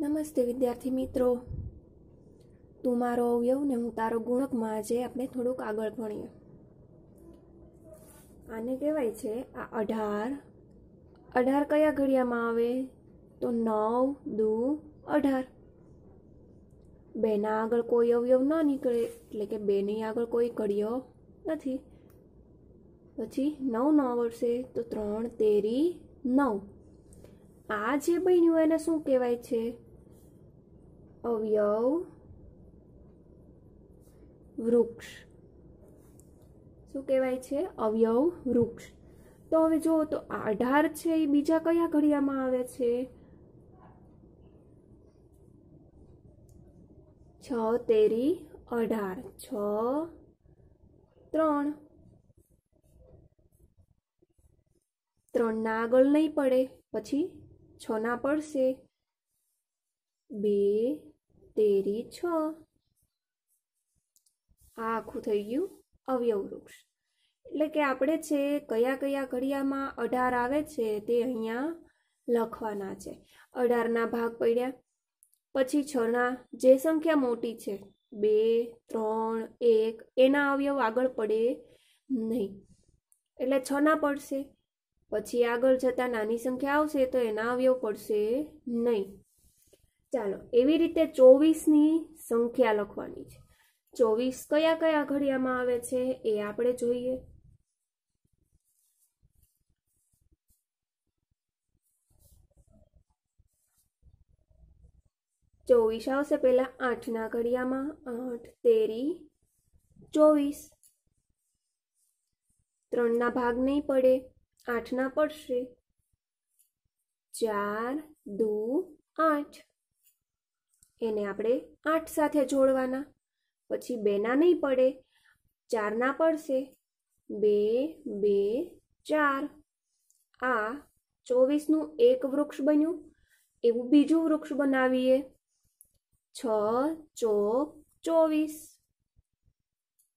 નમસ્તે વિદ્યાર્થી મિત્રો તું મારો અવયવ ને હું તારો ગુણકમાં આજે આપણે થોડુંક આગળ ભણીએ આને કહેવાય છે આ અઢાર અઢાર કયા ઘડિયામાં આવે તો નવ દુ અઢાર બેના આગળ કોઈ અવયવ ન નીકળે એટલે કે બેની આગળ કોઈ ઘડિયો નથી પછી નવ ન વર્ષે તો ત્રણ તેરી નવ આ જે બન્યું એને શું કહેવાય છે અવયવ વૃક્ષ શું કહેવાય છે અવયવ વૃક્ષ તો હવે જુઓ તો અઢાર છે એ બીજા કયા ઘડિયામાં આવે છે છ તેરી અઢાર છ ત્રણ ત્રણના આગળ નહીં પડે પછી છના પડશે બે તેરી છ આ આખું થઈ ગયું અવયવ વૃક્ષ એટલે કે આપણે છે કયા કયા ઘડિયામાં અઢાર આવે છે તે અહીંયા લખવાના છે અઢારના ભાગ પડ્યા પછી છના જે સંખ્યા મોટી છે બે ત્રણ એક એના અવયવ આગળ પડે નહીં એટલે છના પડશે પછી આગળ જતાં નાની સંખ્યા આવશે તો એના અવયવ પડશે નહીં ચાલો એવી રીતે ચોવીસની સંખ્યા લખવાની છે ચોવીસ કયા કયા ઘડિયામાં આવે છે એ આપણે જોઈએ ચોવીસ આવશે પહેલા આઠના ઘડિયામાં આઠ તેરી ચોવીસ ત્રણના ભાગ નહીં પડે આઠના પડશે ચાર દુ આઠ એને આપણે આઠ સાથે જોડવાના પછી બેના નહીં પડે ચારના પડશે બે બે ચાર આ ચોવીસનું એક વૃક્ષ બન્યું એવું બીજું વૃક્ષ બનાવીએ છ ચોક ચોવીસ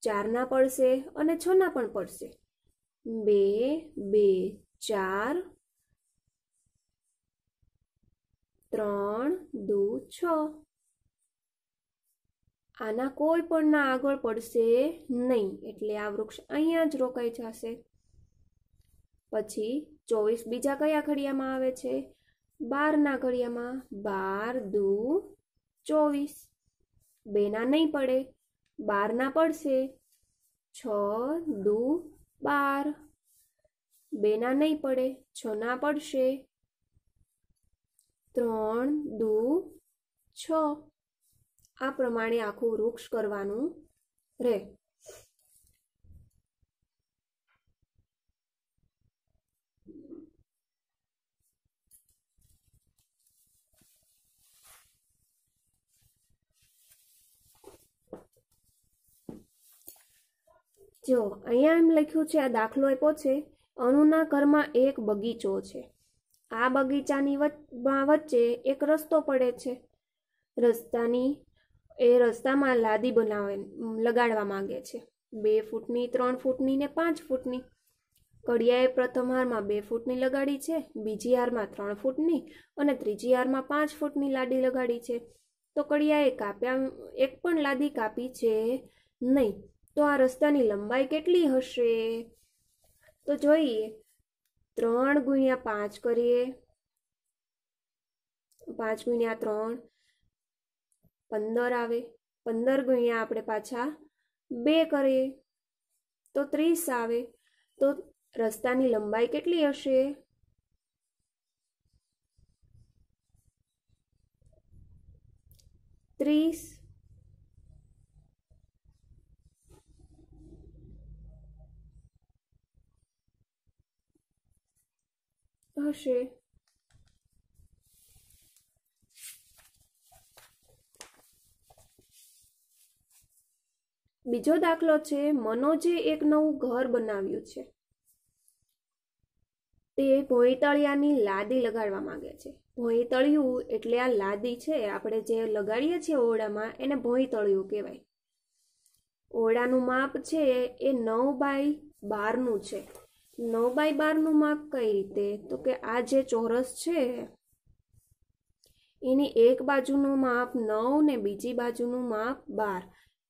ચારના પડશે અને છના પણ પડશે બે બે ચાર ત્રણ દુ છ આના કોઈ પણ આગળ પડશે નહીં એટલે આ વૃક્ષ અહીંયા જ રોકાઈ જશે પછી ચોવીસ બીજા કયા ઘડિયામાં આવે છે બારના ઘડિયામાં બાર દુ ચોવીસ બેના નહીં પડે બારના પડશે છ દુ બાર બેના નહીં પડે છના પડશે ત્રણ દુ છ આ પ્રમાણે આખું વૃક્ષ કરવાનું રહે જો અહીંયા એમ લખ્યું છે આ દાખલો આપ્યો છે અણુના ઘરમાં એક બગીચો છે આ બગીચાની વચ્ચે એક રસ્તો પડે છે રસ્તાની એ રસ્તામાં લાદી બનાવે લગાડવા માંગે છે બે ફૂટની ત્રણ ફૂટની ને પાંચ ફૂટની કડિયાએ પ્રથમ હારમાં બે ફૂટની લગાડી છે બીજી હારમાં ત્રણ ફૂટની અને ત્રીજી હારમાં પાંચ ફૂટની લાદી લગાડી છે તો કડિયાએ કાપ્યા એક પણ લાદી કાપી છે નહીં તો આ રસ્તાની લંબાઈ કેટલી હશે તો જોઈએ ત્રણ ગુણ્યા પાંચ કરીએ પાંચ ગુણ્યા ત્રણ પંદર આવે પંદર ગુણ્યા આપણે પાછા બે કરીએ તો ત્રીસ આવે તો રસ્તાની લંબાઈ કેટલી હશે ત્રીસ હશે બીજો દાખલો છે મનોજે એક નવું ઘર બનાવ્યું છે તે ભોંયતળિયાની લાદી લગાડવા માંગે છે ભોંયતળિયું એટલે આ લાદી છે આપણે જે લગાડીએ છીએ ઓરડામાં એને ભોંયતળિયું કહેવાય ઓરડાનું માપ છે એ નવ બાય બારનું છે નવ બાય બારનું માપ કઈ રીતે તો કે આ જે ચોરસ છે એની એક બાજુનું માપ નવ ને બીજી બાજુનું માપ બાર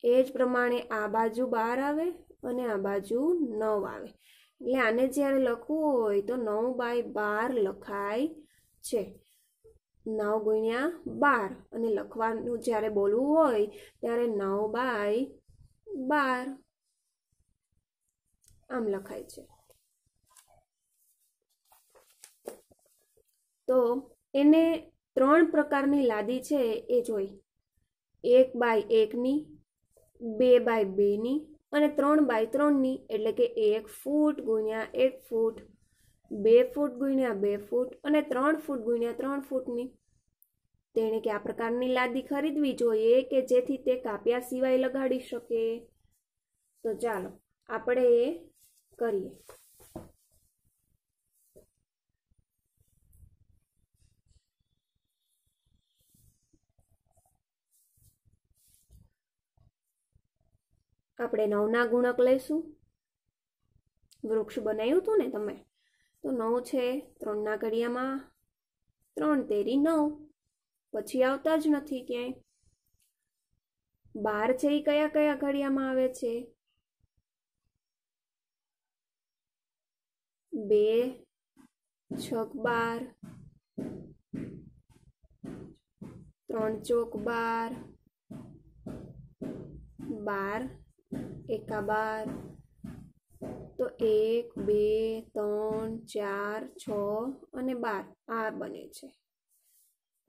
એ જ પ્રમાણે આ બાજુ બાર આવે અને આ બાજુ નવ આવે એટલે આને જ્યારે લખવું હોય તો નવ બાય બાર લખાય છે નવ ગુણ્યા બાર અને લખવાનું જ્યારે બોલવું હોય ત્યારે નવ બાય બાર આમ લખાય છે તો એને ત્રણ પ્રકારની લાદી છે એ જોઈ એક બાય એકની બે બાય બેની અને ત્રણ બાય ત્રણની એટલે કે એક ફૂટ ગુણ્યા એક ફૂટ બે ફૂટ ગુણ્યા બે ફૂટ અને ત્રણ ફૂટ ગુણ્યા ત્રણ ફૂટની તેણે કયા પ્રકારની લાદી ખરીદવી જોઈએ કે જેથી તે કાપ્યા સિવાય લગાડી શકે તો ચાલો આપણે એ કરીએ આપણે નવના ગુણક લઈશું વૃક્ષ બનાવ્યું હતું ને તમે તો નવ છે ત્રણના ઘડિયામાં ત્રણ તેરી નવ પછી આવતા જ નથી ક્યાંય બાર છે એ કયા કયા ઘડિયામાં આવે છે બે છક બાર ત્રણ ચોક બાર બાર એકા બાર તો એક બે ત્રણ ચાર છ અને બાર આ બને છે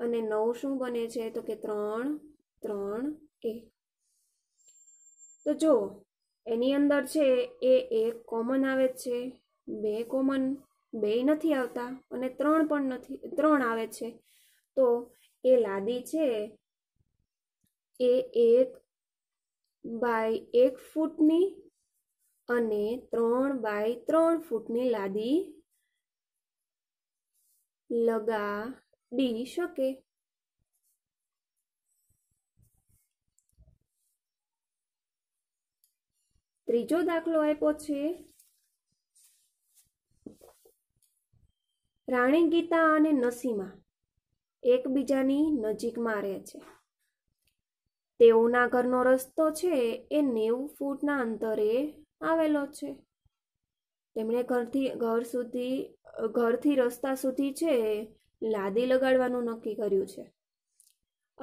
અને નવ શું બને છે તો કે ત્રણ ત્રણ એક તો જો એની અંદર છે એ એક કોમન આવે છે બે કોમન બે નથી આવતા અને ત્રણ પણ નથી ત્રણ આવે છે તો એ લાદી છે એ એક બાય એક ફૂટની અને ત્રણ બાય ત્રણ ફૂટની લાદી લગાડી શકે ત્રીજો દાખલો આપ્યો છે રાણી ગીતા અને નસીમા એકબીજાની નજીકમાં રહે છે તેઓના ઘરનો રસ્તો છે એ નેવું ફૂટના અંતરે આવેલો છે તેમણે ઘરથી ઘર સુધી ઘરથી રસ્તા સુધી છે લાદી લગાડવાનું નક્કી કર્યું છે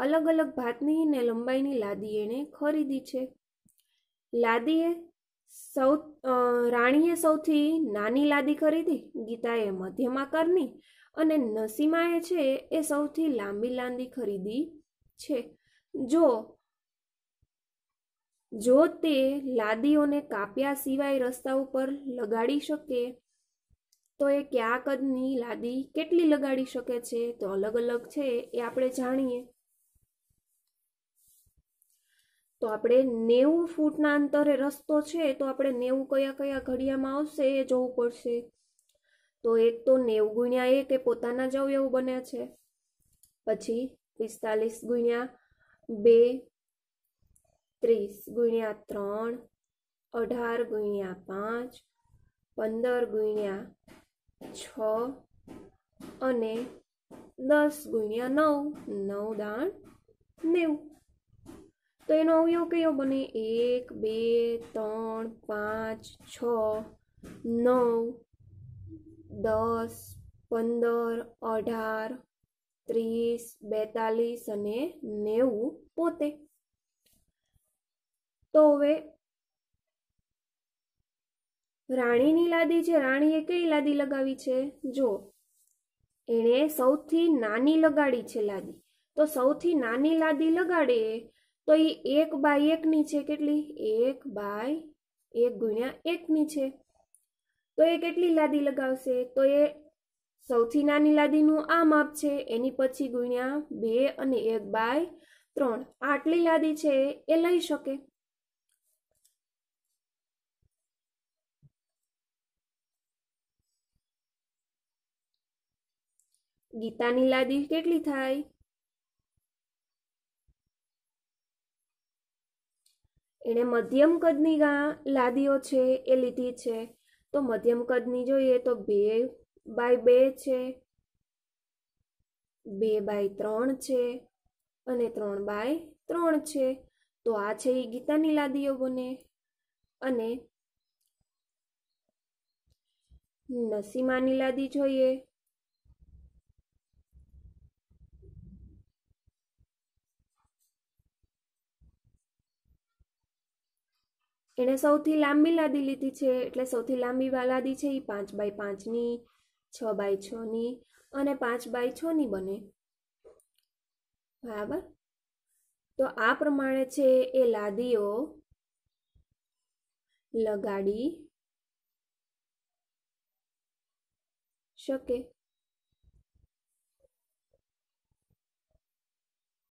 અલગ અલગ ભાતની ને લંબાઈની લાદી એણે ખરીદી છે લાદીએ સૌ રાણીએ સૌથી નાની લાદી ખરીદી ગીતાએ મધ્યમ આકારની અને નસીમાએ છે એ સૌથી લાંબી લાંદી ખરીદી છે જો જો તે લાદીઓને કાપ્યા સિવાય રસ્તા ઉપર લગાડી શકે તો એ કયા કદની લાદી કેટલી લગાડી શકે છે તો અલગ અલગ છે એ આપણે જાણીએ તો આપણે નેવું ફૂટના અંતરે રસ્તો છે તો આપણે નેવું કયા કયા ઘડિયામાં આવશે એ જોવું પડશે તો એક તો નેવું ગુણ્યા એક એ પોતાના જવું એવું બને છે પછી પિસ્તાલીસ ગુણ્યા બે ત્રીસ ગુણ્યા ત્રણ અઢાર ગુણ્યા પાંચ પંદર ગુણ્યા છ અને દસ ગુણ્યા નવ નવ દાણ નેવું તો એનો અવયવ કયો બને એક બે ત્રણ પાંચ છ નવ દસ પંદર અઢાર ત્રીસ બેતાલીસ અને નેવું પોતે તો હવે રાણીની લાદી છે રાણીએ કઈ લાદી લગાવી છે જો એણે સૌથી નાની લગાડી છે લાદી તો સૌથી નાની લાદી લગાડે તો એ એક બાય એકની છે કેટલી એક બાય એક ગુણ્યા એકની છે તો એ કેટલી લાદી લગાવશે તો એ સૌથી નાની લાદીનું આ માપ છે એની પછી ગુણ્યા બે અને એક બાય ત્રણ આટલી લાદી છે એ લઈ શકે ગીતાની લાદી કેટલી થાય એણે મધ્યમ કદની ગા લાદીઓ છે એ લીધી છે તો મધ્યમ કદની જોઈએ તો બે બાય બે છે બે બાય ત્રણ છે અને ત્રણ બાય ત્રણ છે તો આ છે એ ગીતાની લાદીઓ બને અને નસીમાની લાદી જોઈએ એણે સૌથી લાંબી લાદી લીધી છે એટલે સૌથી લાંબી લાદી છે એ પાંચ બાય પાંચની છ બાય છની અને પાંચ બાય છની બને બરાબર તો આ પ્રમાણે છે એ લાદીઓ લગાડી શકે